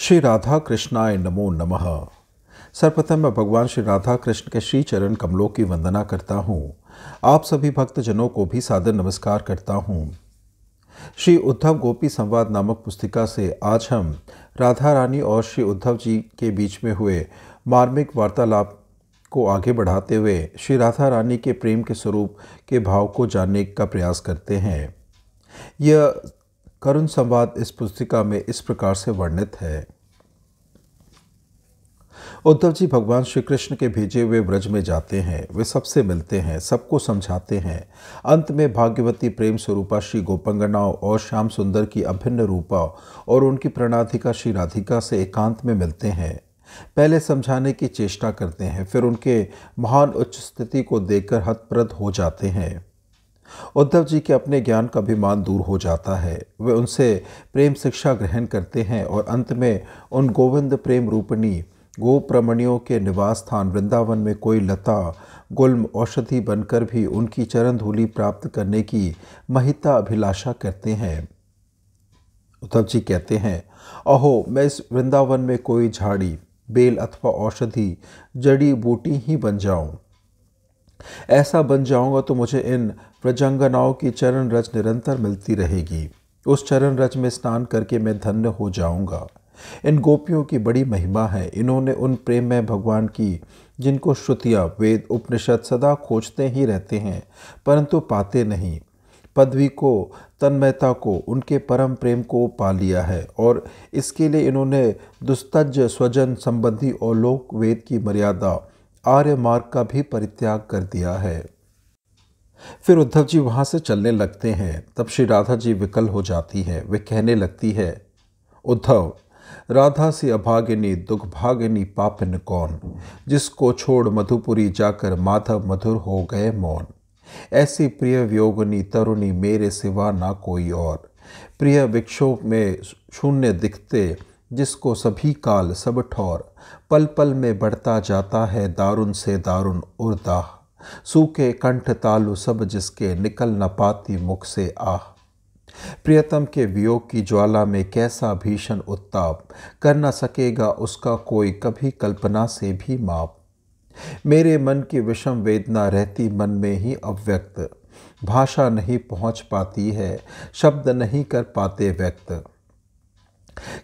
श्री राधा कृष्णाय नमो नमः सर्वप्रथम मैं भगवान श्री राधा कृष्ण के श्री चरण कमलों की वंदना करता हूँ आप सभी भक्तजनों को भी सादर नमस्कार करता हूँ श्री उद्धव गोपी संवाद नामक पुस्तिका से आज हम राधा रानी और श्री उद्धव जी के बीच में हुए मार्मिक वार्तालाप को आगे बढ़ाते हुए श्री राधा रानी के प्रेम के स्वरूप के भाव को जानने का प्रयास करते हैं यह करुण संवाद इस पुस्तिका में इस प्रकार से वर्णित है उद्धव जी भगवान श्री कृष्ण के भेजे हुए व्रज में जाते हैं वे सबसे मिलते हैं सबको समझाते हैं अंत में भाग्यवती प्रेम स्वरूपा श्री गोपंगनाओं और श्याम सुंदर की अभिन्न रूपा और उनकी प्रणाधिका श्री राधिका से एकांत में मिलते हैं पहले समझाने की चेष्टा करते हैं फिर उनके महान उच्च स्थिति को देखकर हतप्रद हो जाते हैं उद्धव जी के अपने ज्ञान का अभिमान दूर हो जाता है वे उनसे प्रेम शिक्षा ग्रहण करते हैं और अंत में उन गोविंद प्रेम रूपणी गोप्रमणियों के निवास स्थान वृंदावन में कोई लता गुल्म औषधि बनकर भी उनकी चरण धूलि प्राप्त करने की महिता अभिलाषा करते हैं उद्धव जी कहते हैं अहो मैं इस वृंदावन में कोई झाड़ी बेल अथवा औषधि जड़ी बूटी ही बन जाऊं ऐसा बन जाऊंगा तो मुझे इन प्रजंगनाओं की चरण रज निरंतर मिलती रहेगी उस चरण रज में स्नान करके मैं धन्य हो जाऊंगा इन गोपियों की बड़ी महिमा है इन्होंने उन प्रेम में भगवान की जिनको श्रुतियाँ वेद उपनिषद सदा खोजते ही रहते हैं परंतु पाते नहीं पदवी को तन्मयता को उनके परम प्रेम को पा लिया है और इसके लिए इन्होंने दुस्तज स्वजन संबंधी और लोक वेद की मर्यादा आर्य मार्ग का भी परित्याग कर दिया है फिर उद्धव जी वहां से चलने लगते हैं तब श्री राधा जी विकल हो जाती है वे कहने लगती है उद्धव राधा से अभागिनी दुख भागिनी पापिन कौन जिसको छोड़ मधुपुरी जाकर माधव मधुर हो गए मौन ऐसी प्रिय वियोगनी तरुणी मेरे सिवा ना कोई और प्रिय विक्षोभ में शून्य दिखते जिसको सभी काल सब ठौर पल पल में बढ़ता जाता है दारुण से दारुण उर्दा सूखे कंठ तालु सब जिसके निकल न पाती मुख से आह प्रियतम के वियोग की ज्वाला में कैसा भीषण उत्ताप कर न सकेगा उसका कोई कभी कल्पना से भी माप मेरे मन की विषम वेदना रहती मन में ही अव्यक्त भाषा नहीं पहुंच पाती है शब्द नहीं कर पाते व्यक्त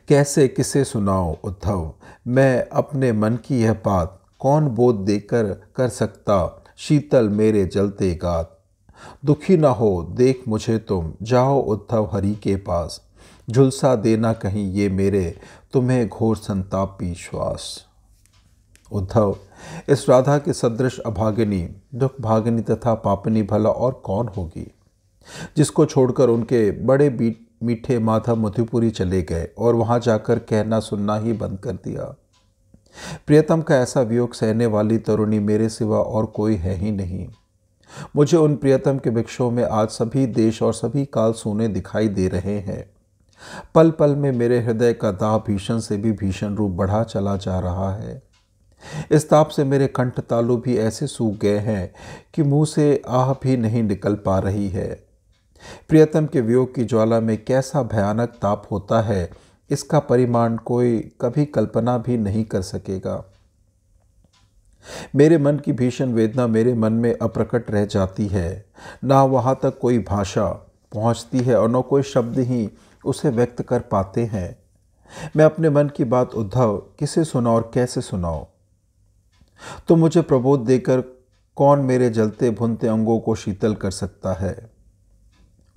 कैसे किसे सुनाओ उद्धव मैं अपने मन की यह बात कौन बोध देकर कर सकता शीतल मेरे जलते गात दुखी न हो देख मुझे तुम जाओ उद्धव हरि के पास झुलसा देना कहीं ये मेरे तुम्हें घोर संतापी श्वास उद्धव इस राधा के सदृश अभागिनी दुख भागिनी तथा पापनी भला और कौन होगी जिसको छोड़कर उनके बड़े बीट मीठे माधव मधुपुरी चले गए और वहाँ जाकर कहना सुनना ही बंद कर दिया प्रियतम का ऐसा वियोग सहने वाली तरुणी मेरे सिवा और कोई है ही नहीं मुझे उन प्रियतम के वृक्षों में आज सभी देश और सभी काल सोने दिखाई दे रहे हैं पल पल में मेरे हृदय का दाह भीषण से भी भीषण रूप बढ़ा चला जा रहा है इस ताप से मेरे कंठ तालु भी ऐसे सूख गए हैं कि मुंह से आह भी नहीं निकल पा रही है प्रियतम के वियोग की ज्वाला में कैसा भयानक ताप होता है इसका परिमाण कोई कभी कल्पना भी नहीं कर सकेगा मेरे मन की भीषण वेदना मेरे मन में अप्रकट रह जाती है ना वहाँ तक कोई भाषा पहुँचती है और न कोई शब्द ही उसे व्यक्त कर पाते हैं मैं अपने मन की बात उद्धव किसे सुनाओ और कैसे सुनाओ तो मुझे प्रबोध देकर कौन मेरे जलते भुनते अंगों को शीतल कर सकता है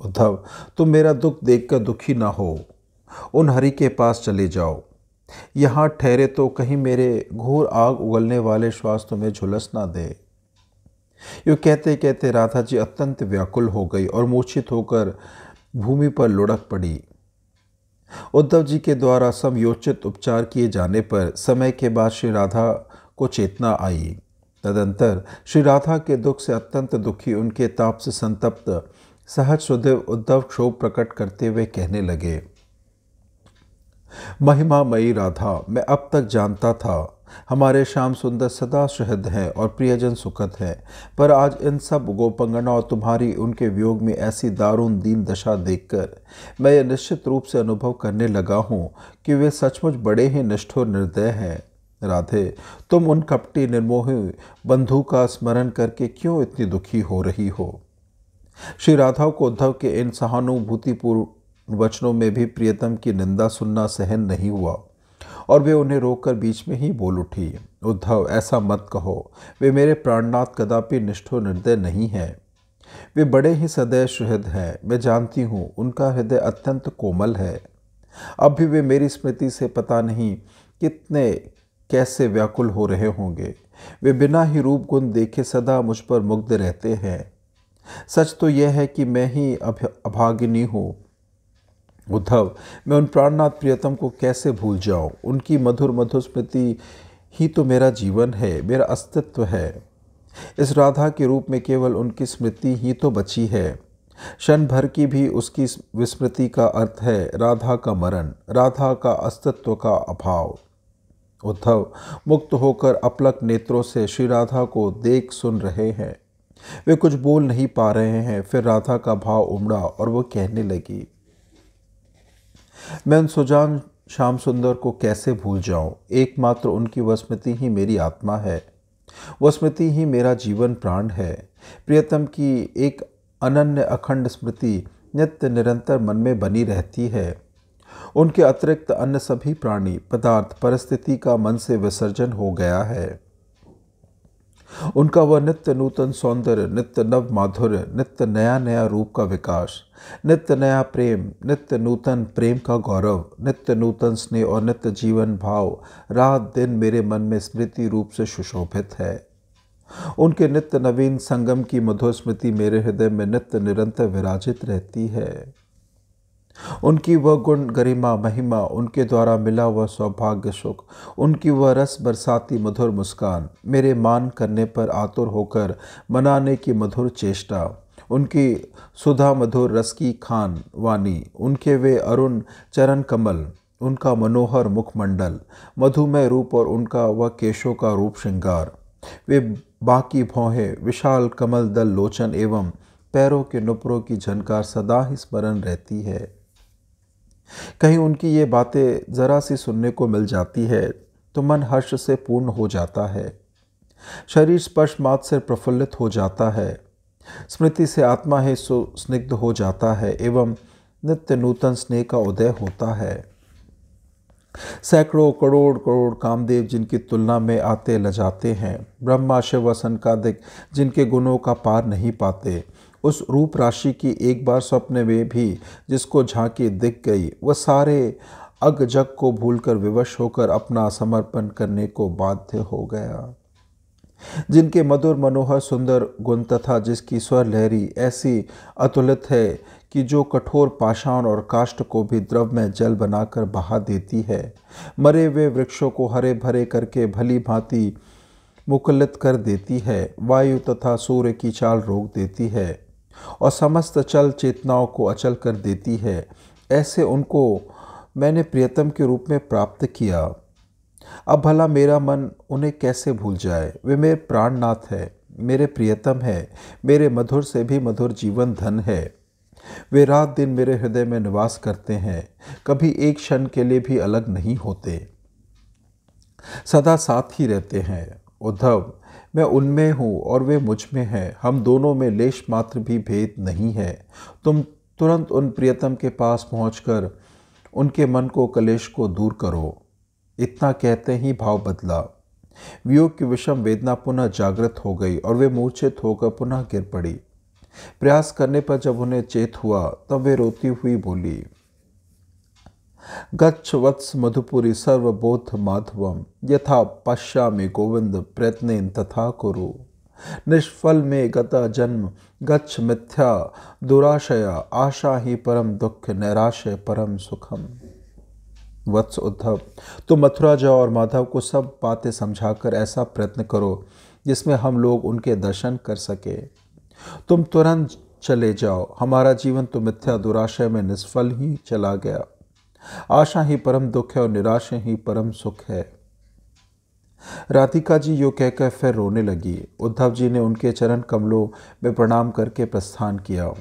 उद्धव तुम तो मेरा दुख देखकर दुखी ना हो उन हरि के पास चले जाओ यहाँ ठहरे तो कहीं मेरे घोर आग उगलने वाले श्वास तुम्हें झुलस ना दे यो कहते कहते राधा जी अत्यंत व्याकुल हो गई और मूर्छित होकर भूमि पर लुढ़क पड़ी उद्धव जी के द्वारा समयोचित उपचार किए जाने पर समय के बाद श्री राधा को चेतना आई तदंतर श्री राधा के दुख से अत्यंत दुखी उनके ताप से संतप्त सहज सुदेव उद्धव क्षोभ प्रकट करते हुए कहने लगे महिमा मई राधा मैं अब तक जानता था हमारे श्याम सुंदर सदा सुहद हैं और प्रियजन सुखद हैं पर आज इन सब गोपंगना और तुम्हारी उनके वियोग में ऐसी दारुण दीन दशा देखकर मैं ये निश्चित रूप से अनुभव करने लगा हूँ कि वे सचमुच बड़े ही निष्ठुर निर्दय हैं राधे तुम उन कपटी निर्मोह बंधु का स्मरण करके क्यों इतनी दुखी हो रही हो श्री राधव को उद्धव के इन सहानुभूतिपूर्ण वचनों में भी प्रियतम की निंदा सुनना सहन नहीं हुआ और वे उन्हें रोककर बीच में ही बोल उठी उद्धव ऐसा मत कहो वे मेरे प्राणनाथ कदापि निष्ठो निर्दय नहीं हैं वे बड़े ही सदैव सुहृद हैं मैं जानती हूँ उनका हृदय अत्यंत कोमल है अब भी वे मेरी स्मृति से पता नहीं कितने कैसे व्याकुल हो रहे होंगे वे बिना ही रूप गुण देखे सदा मुझ पर मुग्ध रहते हैं सच तो यह है कि मैं ही अभागिनी हूँ उद्धव मैं उन प्राणनाथ प्रियतम को कैसे भूल जाऊँ उनकी मधुर मधुर स्मृति ही तो मेरा जीवन है मेरा अस्तित्व है इस राधा के रूप में केवल उनकी स्मृति ही तो बची है क्षण भर की भी उसकी विस्मृति का अर्थ है राधा का मरण राधा का अस्तित्व का अभाव उद्धव मुक्त होकर अपलक नेत्रों से श्री राधा को देख सुन रहे हैं वे कुछ बोल नहीं पा रहे हैं फिर राधा का भाव उमड़ा और वो कहने लगी मैं उन सुजान श्याम सुंदर को कैसे भूल जाऊं एकमात्र उनकी वह स्मृति ही मेरी आत्मा है वह स्मृति ही मेरा जीवन प्राण है प्रियतम की एक अनन्य अखंड स्मृति नित्य निरंतर मन में बनी रहती है उनके अतिरिक्त अन्य सभी प्राणी पदार्थ परिस्थिति का मन से विसर्जन हो गया है उनका वह नित्य नूतन सौंदर्य नित्य नव माधुर्य नित्य नया नया रूप का विकास नित्य नया प्रेम नित्य नूतन प्रेम का गौरव नित्य नूतन स्नेह और नित्य जीवन भाव रात दिन मेरे मन में स्मृति रूप से सुशोभित है उनके नित्य नवीन संगम की मधुर स्मृति मेरे हृदय में नित्य निरंतर विराजित रहती है उनकी वह गुण गरिमा महिमा उनके द्वारा मिला वह सौभाग्य सुख उनकी वह रस बरसाती मधुर मुस्कान मेरे मान करने पर आतुर होकर मनाने की मधुर चेष्टा उनकी सुधा मधुर रस की खान वानी उनके वे अरुण चरण कमल उनका मनोहर मुखमंडल मधुमय रूप और उनका वह केशों का रूप श्रृंगार वे बाकी भौहें विशाल कमल दल लोचन एवं पैरों के नुपुरों की झनकार सदा ही स्मरण रहती है कहीं उनकी ये बातें ज़रा सी सुनने को मिल जाती है तो मन हर्ष से पूर्ण हो जाता है शरीर स्पर्श मात से प्रफुल्लित हो जाता है स्मृति से आत्मा ही सुस्निग्ध हो जाता है एवं नित्य नूतन स्नेह का उदय होता है सैकड़ों करोड़ करोड़ कामदेव जिनकी तुलना में आते लजाते हैं ब्रह्मा शिव वसन का जिनके गुणों का पार नहीं पाते उस रूप राशि की एक बार स्वप्न में भी जिसको झांकी दिख गई वह सारे अग जग को भूलकर विवश होकर अपना समर्पण करने को बाध्य हो गया जिनके मधुर मनोहर सुंदर गुण तथा जिसकी स्वर लहरी ऐसी अतुलित है कि जो कठोर पाषाण और काष्ट को भी द्रव में जल बनाकर बहा देती है मरे हुए वृक्षों को हरे भरे करके भली भांति मुकलित कर देती है वायु तथा सूर्य की चाल रोक देती है और समस्त चल चेतनाओं को अचल कर देती है ऐसे उनको मैंने प्रियतम के रूप में प्राप्त किया अब भला मेरा मन उन्हें कैसे भूल जाए वे मेरे प्राणनाथ है मेरे प्रियतम है मेरे मधुर से भी मधुर जीवन धन है वे रात दिन मेरे हृदय में निवास करते हैं कभी एक क्षण के लिए भी अलग नहीं होते सदा साथ ही रहते हैं उद्धव मैं उनमें हूँ और वे मुझ में हैं हम दोनों में लेश मात्र भी भेद नहीं है तुम तुरंत उन प्रियतम के पास पहुँच उनके मन को कलेश को दूर करो इतना कहते ही भाव बदला वियोग की विषम वेदना पुनः जागृत हो गई और वे मूर्छित होकर पुनः गिर पड़ी प्रयास करने पर जब उन्हें चेत हुआ तब वे रोती हुई बोली गच्छ वत्स मधुपुरी सर्वबोध माधवम यथा पश्या में गोविंद प्रयत्न तथा कुरु निष्फल में गता जन्म गच्छ मिथ्या दुराशया आशा ही परम दुख नैराशय परम सुखम वत्स उद्धव तो मथुरा जाओ और माधव को सब बातें समझाकर ऐसा प्रयत्न करो जिसमें हम लोग उनके दर्शन कर सके तुम तुरंत चले जाओ हमारा जीवन तो मिथ्या दुराशय में निष्फल ही चला गया आशा ही परम दुख है और निराशा ही परम सुख है राधिका जी यो कहकर फिर रोने लगी उद्धव जी ने उनके चरण कमलों में प्रणाम करके प्रस्थान किया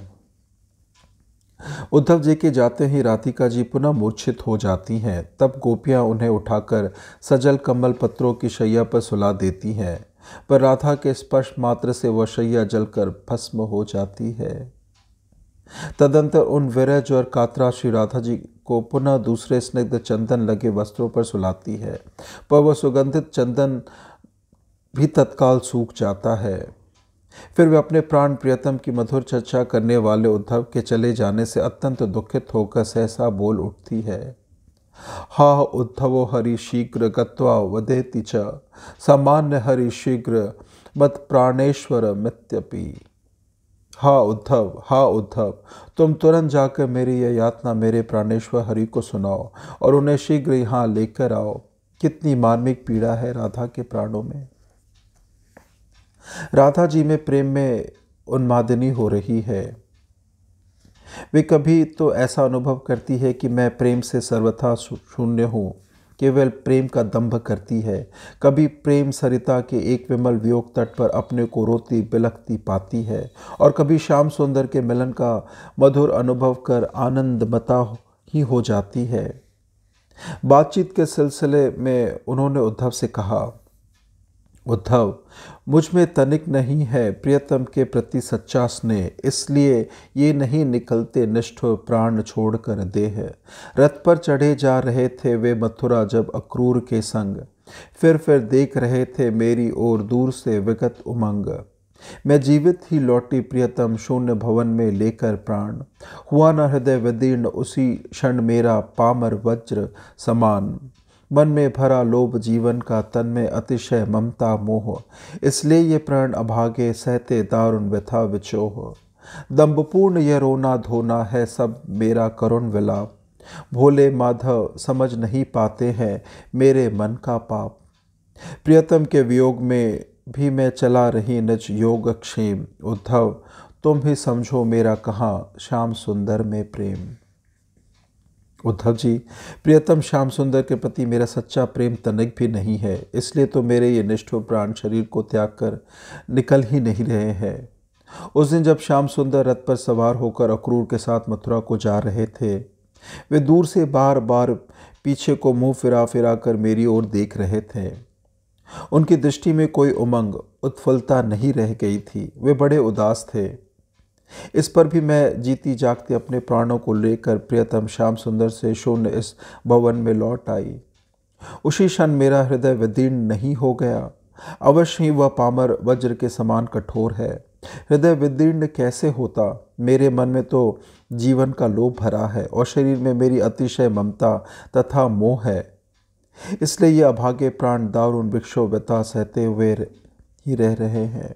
उद्धव जी के जाते ही राधिका जी पुनः मूर्छित हो जाती हैं तब गोपियां उन्हें उठाकर सजल कमल पत्रों की शैया पर सुला देती हैं पर राधा के स्पर्श मात्र से वह शैया जलकर भस्म हो जाती है तदंतर उन विरज और कातरा श्री राधा जी को पुनः दूसरे स्निग्ध चंदन लगे वस्त्रों पर सुलाती है पर वह सुगंधित चंदन भी तत्काल सूख जाता है फिर वे अपने प्राण प्रियतम की मधुर चर्चा करने वाले उद्धव के चले जाने से अत्यंत दुखित होकर सहसा बोल उठती है हा उद्धवो हरि शीघ्र गत्वा वदेति च सामान्य हरि शीघ्र मत प्राणेश्वर मित्यपि हा उद्धव हा उद्धव तुम तुरंत जाकर मेरी यह यातना मेरे प्राणेश्वर हरि को सुनाओ और उन्हें शीघ्र यहाँ लेकर आओ कितनी मार्मिक पीड़ा है राधा के प्राणों में राधा जी में प्रेम में उन्मादिनी हो रही है वे कभी तो ऐसा अनुभव करती है कि मैं प्रेम से सर्वथा शून्य हूँ केवल प्रेम का दंभ करती है कभी प्रेम सरिता के एक विमल वियोग तट पर अपने को रोती बिलखती पाती है और कभी श्याम सुंदर के मिलन का मधुर अनुभव कर आनंद मता ही हो जाती है बातचीत के सिलसिले में उन्होंने उद्धव से कहा उद्धव मुझ में तनिक नहीं है प्रियतम के प्रति सच्चा स्नेह इसलिए ये नहीं निकलते निष्ठुर प्राण छोड़कर देह रथ पर चढ़े जा रहे थे वे मथुरा जब अक्रूर के संग फिर फिर देख रहे थे मेरी ओर दूर से विगत उमंग मैं जीवित ही लौटी प्रियतम शून्य भवन में लेकर प्राण हुआ न हृदय विदीर्ण उसी क्षण मेरा पामर वज्र समान मन में भरा लोभ जीवन का तन में अतिशय ममता मोह इसलिए ये प्राण अभागे सहते दारुण व्यथा विचोह दम्भपूर्ण यह रोना धोना है सब मेरा करुण विलाप भोले माधव समझ नहीं पाते हैं मेरे मन का पाप प्रियतम के वियोग में भी मैं चला रही निज योग क्षेम उद्धव तुम ही समझो मेरा कहाँ श्याम सुंदर में प्रेम उद्धव जी प्रियतम श्याम सुंदर के प्रति मेरा सच्चा प्रेम तनिक भी नहीं है इसलिए तो मेरे ये निष्ठुर प्राण शरीर को त्याग कर निकल ही नहीं रहे हैं उस दिन जब श्याम सुंदर रथ पर सवार होकर अक्रूर के साथ मथुरा को जा रहे थे वे दूर से बार बार पीछे को मुंह फिरा फिरा कर मेरी ओर देख रहे थे उनकी दृष्टि में कोई उमंग उत्फलता नहीं रह गई थी वे बड़े उदास थे इस पर भी मैं जीती जागती अपने प्राणों को लेकर प्रियतम श्याम सुंदर से शून्य इस भवन में लौट आई उसी क्षण मेरा हृदय विदीर्ण नहीं हो गया अवश्य ही वह पामर वज्र के समान कठोर है हृदय विदीर्ण कैसे होता मेरे मन में तो जीवन का लोभ भरा है और शरीर में मेरी अतिशय ममता तथा मोह है इसलिए यह अभागे प्राण दारुण व्यता सहते हुए ही रह रहे हैं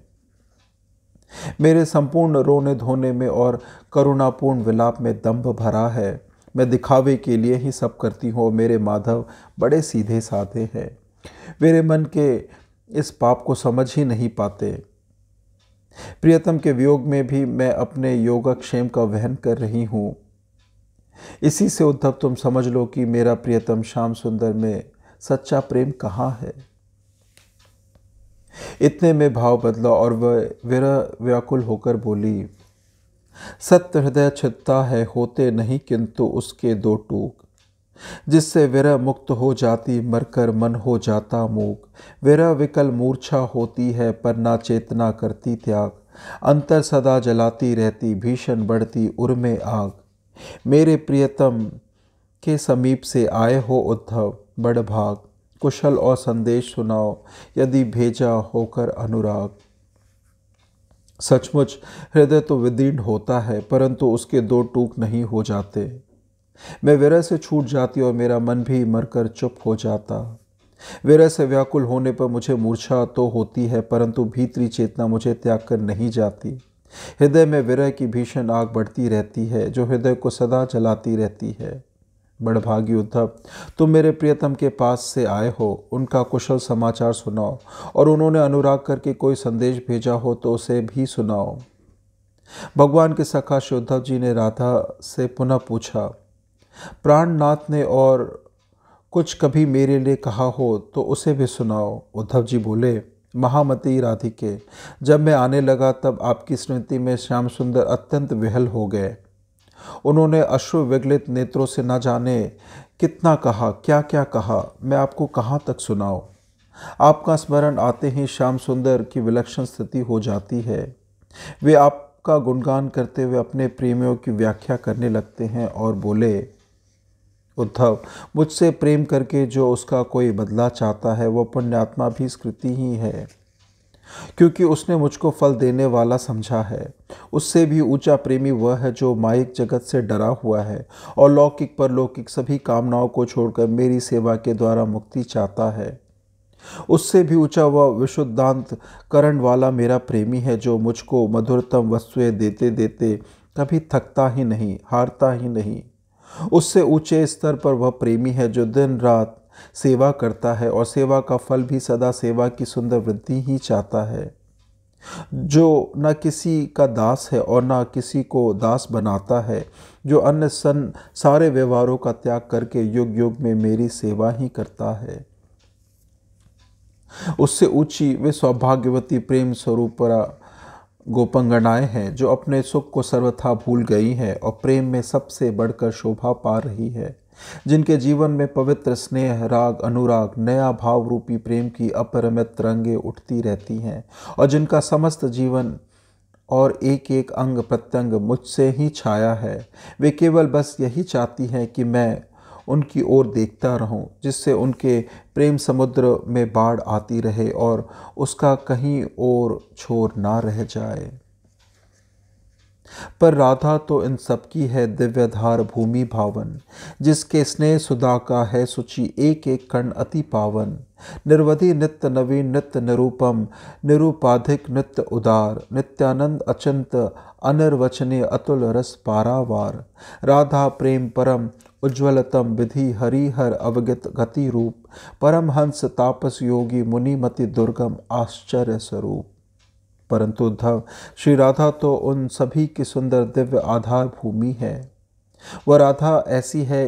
मेरे संपूर्ण रोने धोने में और करुणापूर्ण विलाप में दम्भ भरा है मैं दिखावे के लिए ही सब करती हूँ मेरे माधव बड़े सीधे साधे हैं मेरे मन के इस पाप को समझ ही नहीं पाते प्रियतम के वियोग में भी मैं अपने योगाक्षेम का वहन कर रही हूँ इसी से उद्धव तुम समझ लो कि मेरा प्रियतम श्याम सुंदर में सच्चा प्रेम कहाँ है इतने में भाव बदला और वह वेरा व्याकुल होकर बोली सत्य हृदय छत्ता है होते नहीं किंतु उसके दो टूक जिससे वेरा मुक्त हो जाती मरकर मन हो जाता मूक वेरा विकल मूर्छा होती है पर ना चेतना करती त्याग अंतर सदा जलाती रहती भीषण बढ़ती उर्मे आग मेरे प्रियतम के समीप से आए हो उद्धव बड़ भाग कुशल और संदेश सुनाओ यदि भेजा होकर अनुराग सचमुच हृदय तो विदीर्ण होता है परंतु उसके दो टूक नहीं हो जाते मैं विरह से छूट जाती और मेरा मन भी मरकर चुप हो जाता विरह से व्याकुल होने पर मुझे मूर्छा तो होती है परंतु भीतरी चेतना मुझे त्याग कर नहीं जाती हृदय में विरह की भीषण आग बढ़ती रहती है जो हृदय को सदा जलाती रहती है बड़भागी उद्धव तुम मेरे प्रियतम के पास से आए हो उनका कुशल समाचार सुनाओ और उन्होंने अनुराग करके कोई संदेश भेजा हो तो उसे भी सुनाओ भगवान के सखा उद्धव जी ने राधा से पुनः पूछा प्राणनाथ ने और कुछ कभी मेरे लिए कहा हो तो उसे भी सुनाओ उद्धव जी बोले महामती राधिके जब मैं आने लगा तब आपकी स्मृति में श्याम सुंदर अत्यंत विहल हो गए उन्होंने अश्रु विगलित नेत्रों से न जाने कितना कहा क्या क्या कहा मैं आपको कहाँ तक सुनाऊँ आपका स्मरण आते ही श्याम सुंदर की विलक्षण स्थिति हो जाती है वे आपका गुणगान करते हुए अपने प्रेमियों की व्याख्या करने लगते हैं और बोले उद्धव मुझसे प्रेम करके जो उसका कोई बदला चाहता है वह पुण्यात्मा भी स्कृति ही है क्योंकि उसने मुझको फल देने वाला समझा है उससे भी ऊंचा प्रेमी वह है जो माइक जगत से डरा हुआ है और लौकिक परलौकिक सभी कामनाओं को छोड़कर मेरी सेवा के द्वारा मुक्ति चाहता है उससे भी ऊंचा वह विशुद्धांत करण वाला मेरा प्रेमी है जो मुझको मधुरतम वस्तुएं देते देते कभी थकता ही नहीं हारता ही नहीं उससे ऊंचे स्तर पर वह प्रेमी है जो दिन रात सेवा करता है और सेवा का फल भी सदा सेवा की सुंदर वृद्धि ही चाहता है जो न किसी का दास है और न किसी को दास बनाता है जो अन्य सन सारे व्यवहारों का त्याग करके युग युग में मेरी सेवा ही करता है उससे ऊंची वे सौभाग्यवती प्रेम स्वरूप गोपंगनाएं हैं जो अपने सुख को सर्वथा भूल गई हैं और प्रेम में सबसे बढ़कर शोभा पा रही है जिनके जीवन में पवित्र स्नेह राग अनुराग नया भाव रूपी प्रेम की अपरमित रंगे उठती रहती हैं और जिनका समस्त जीवन और एक एक अंग प्रत्यंग मुझसे ही छाया है वे केवल बस यही चाहती हैं कि मैं उनकी ओर देखता रहूं जिससे उनके प्रेम समुद्र में बाढ़ आती रहे और उसका कहीं और छोर ना रह जाए पर राधा तो इन सबकी है दिव्यधार भूमि भावन जिसके स्नेह सुधा का है सुचि एक एक कण अति पावन निर्वधि नित्य नवीन नित्य निरूपम निरूपाधिक नित्य उदार नित्यानंद अचंत अनर्वचने अतुल रस पारावार राधा प्रेम परम उज्ज्वलतम विधि हरिहर अवगत गति रूप हंस तापस योगी मुनिमति दुर्गम आश्चर्य स्वरूप परंतु धव श्री राधा तो उन सभी की सुंदर दिव्य आधार भूमि है वह राधा ऐसी है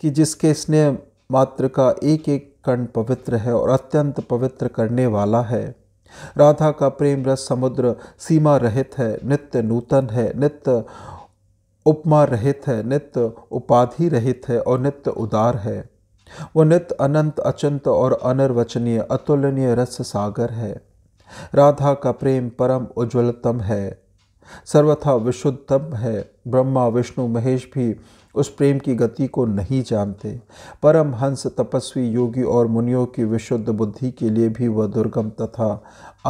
कि जिसके स्नेह मात्र का एक एक कण पवित्र है और अत्यंत पवित्र करने वाला है राधा का प्रेम रस समुद्र सीमा रहित है नित्य नूतन है नित्य उपमा रहित है नित्य उपाधि रहित है और नित्य उदार है वो नित्य अनंत अचंत और अनर्वचनीय अतुलनीय रस सागर है राधा का प्रेम परम उज्ज्वलतम है सर्वथा विशुद्धतम है ब्रह्मा विष्णु महेश भी उस प्रेम की गति को नहीं जानते परम हंस तपस्वी योगी और मुनियों की विशुद्ध बुद्धि के लिए भी वह दुर्गम तथा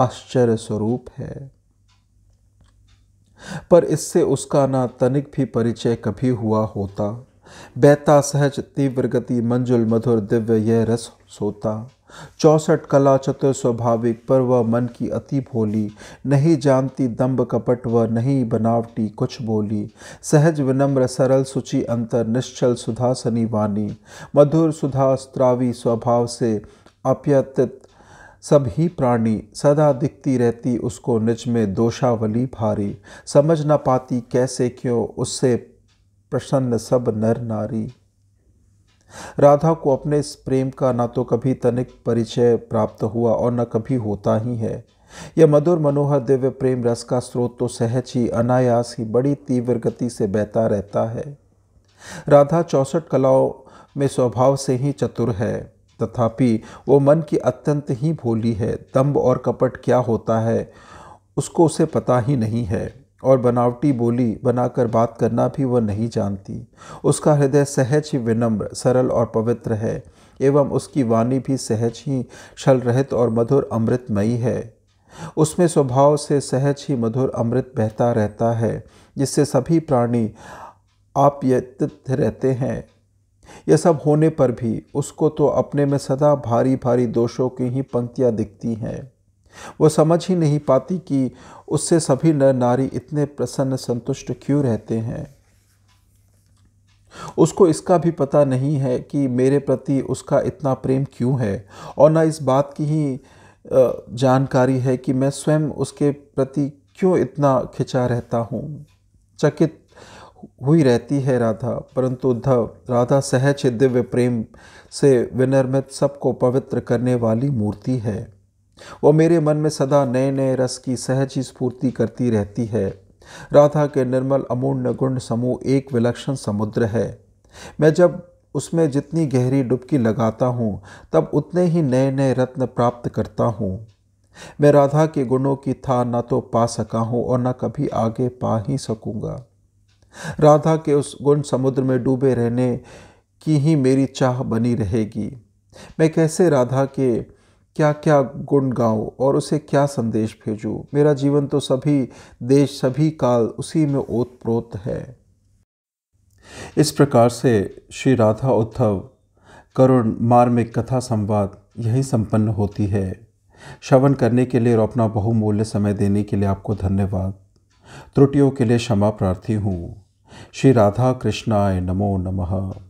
आश्चर्य स्वरूप है पर इससे उसका ना तनिक भी परिचय कभी हुआ होता बहता सहज तीव्र गति मंजुल मधुर दिव्य यह रस सोता चौसठ कला चतुर स्वाभाविक पर वह मन की अति भोली नहीं जानती दम्ब कपट व नहीं बनावटी कुछ बोली सहज विनम्र सरल सुचि अंतर निश्चल सुधा सनी वाणी मधुर सुधा स्त्रावी स्वभाव से अप्यतित सब ही प्राणी सदा दिखती रहती उसको निज में दोषावली भारी समझ ना पाती कैसे क्यों उससे प्रसन्न सब नर नारी राधा को अपने इस प्रेम का ना तो कभी तनिक परिचय प्राप्त हुआ और न कभी होता ही है यह मधुर मनोहर दिव्य प्रेम रस का स्रोत तो सहज ही अनायास ही बड़ी तीव्र गति से बहता रहता है राधा चौसठ कलाओं में स्वभाव से ही चतुर है तथापि वो मन की अत्यंत ही भोली है दम्ब और कपट क्या होता है उसको उसे पता ही नहीं है और बनावटी बोली बनाकर बात करना भी वह नहीं जानती उसका हृदय सहज ही विनम्र सरल और पवित्र है एवं उसकी वाणी भी सहज ही छल रहित और मधुर अमृतमयी है उसमें स्वभाव से सहज ही मधुर अमृत बहता रहता है जिससे सभी प्राणी आप रहते हैं यह सब होने पर भी उसको तो अपने में सदा भारी भारी दोषों की ही पंक्तियाँ दिखती हैं वो समझ ही नहीं पाती कि उससे सभी नर नारी इतने प्रसन्न संतुष्ट क्यों रहते हैं उसको इसका भी पता नहीं है कि मेरे प्रति उसका इतना प्रेम क्यों है और ना इस बात की ही जानकारी है कि मैं स्वयं उसके प्रति क्यों इतना खिंचा रहता हूँ चकित हुई रहती है राधा परंतु उद्धव राधा सहज दिव्य प्रेम से विनिर्मित सबको पवित्र करने वाली मूर्ति है वो मेरे मन में सदा नए नए रस की सहज ही स्फूर्ति करती रहती है राधा के निर्मल अमूल्य गुण समूह एक विलक्षण समुद्र है मैं जब उसमें जितनी गहरी डुबकी लगाता हूँ तब उतने ही नए नए रत्न प्राप्त करता हूँ मैं राधा के गुणों की था न तो पा सका हूँ और न कभी आगे पा ही सकूँगा राधा के उस गुण समुद्र में डूबे रहने की ही मेरी चाह बनी रहेगी मैं कैसे राधा के क्या क्या गुण गाऊँ और उसे क्या संदेश भेजूँ मेरा जीवन तो सभी देश सभी काल उसी में ओतप्रोत है इस प्रकार से श्री राधा उद्धव करुण मार्मिक कथा संवाद यही संपन्न होती है श्रवण करने के लिए और अपना बहुमूल्य समय देने के लिए आपको धन्यवाद त्रुटियों के लिए क्षमा प्रार्थी हूँ श्री राधा कृष्णाय नमो नमः